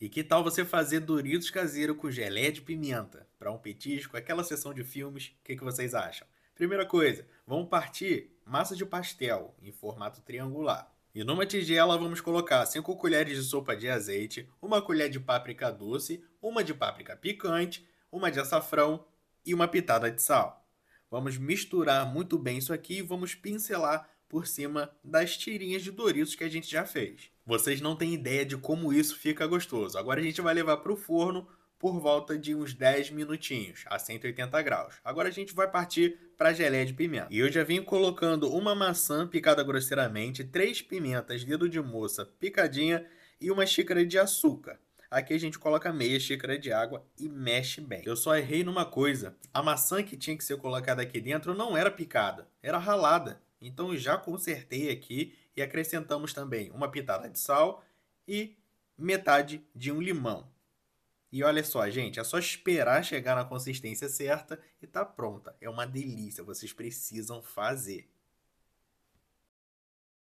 E que tal você fazer Doritos caseiro com geleia de pimenta para um petisco, aquela sessão de filmes? O que, que vocês acham? Primeira coisa, vamos partir massa de pastel em formato triangular. E numa tigela vamos colocar 5 colheres de sopa de azeite, uma colher de páprica doce, uma de páprica picante, uma de açafrão e uma pitada de sal. Vamos misturar muito bem isso aqui e vamos pincelar por cima das tirinhas de Doritos que a gente já fez. Vocês não têm ideia de como isso fica gostoso. Agora a gente vai levar para o forno por volta de uns 10 minutinhos, a 180 graus. Agora a gente vai partir para a geleia de pimenta. E eu já vim colocando uma maçã picada grosseiramente, três pimentas, dedo de moça picadinha e uma xícara de açúcar. Aqui a gente coloca meia xícara de água e mexe bem. Eu só errei numa coisa: a maçã que tinha que ser colocada aqui dentro não era picada, era ralada. Então já consertei aqui e acrescentamos também uma pitada de sal e metade de um limão. E olha só, gente, é só esperar chegar na consistência certa e tá pronta. É uma delícia, vocês precisam fazer.